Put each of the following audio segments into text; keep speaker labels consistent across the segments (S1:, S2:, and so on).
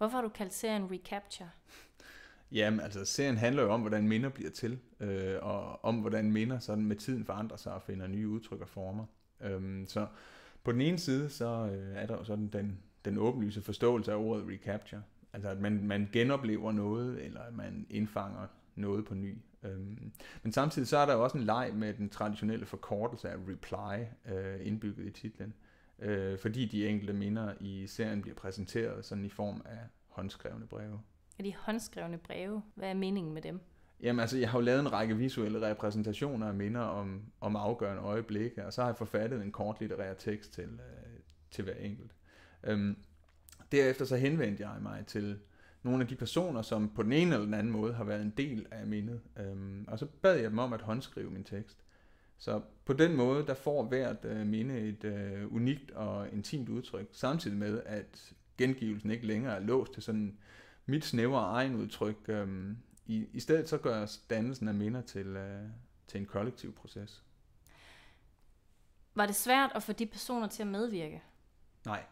S1: Hvorfor har du kaldt serien Recapture? Jamen, altså serien handler jo om, hvordan minder bliver til, øh, og om hvordan minder sådan med tiden forandrer sig og finder nye udtryk og former. Øh, så på den ene side, så øh, er der jo sådan den, den åbenlyse forståelse af ordet recapture. Altså at man, man genoplever noget, eller at man indfanger noget på ny. Øhm, men samtidig så er der jo også en leg med den traditionelle forkortelse af reply øh, indbygget i titlen øh, fordi de enkelte minder i serien bliver præsenteret sådan i form af håndskrevne breve. Er de håndskrevne breve? Hvad er meningen med dem? Jamen altså, jeg har jo lavet en række visuelle repræsentationer af minder om, om afgørende øjeblikke, og så har jeg forfattet en kort litterær tekst til, øh, til hver enkelt. Øhm, derefter så henvendte jeg mig til nogle af de personer, som på den ene eller den anden måde har været en del af mindet, øhm, og så bad jeg dem om at håndskrive min tekst. Så på den måde, der får hvert øh, minde et øh, unikt og intimt udtryk, samtidig med, at gengivelsen ikke længere er låst til sådan mit snævre egen udtryk. Øh, i, I stedet så gør dannelsen af minder til, øh, til en kollektiv proces. Var det svært at få de personer til at medvirke? Nej.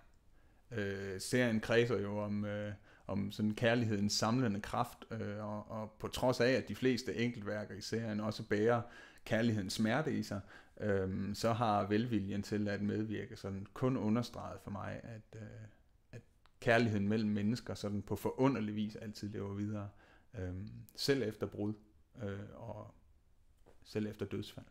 S1: Øh, serien kredser jo om... Øh, om sådan kærlighedens samlende kraft, øh, og, og på trods af, at de fleste enkeltværker i serien også bærer kærlighedens smerte i sig, øh, så har velviljen til at medvirke sådan kun understreget for mig, at, øh, at kærligheden mellem mennesker sådan på forunderlig vis altid lever videre, øh, selv efter brud øh, og selv efter dødsfald.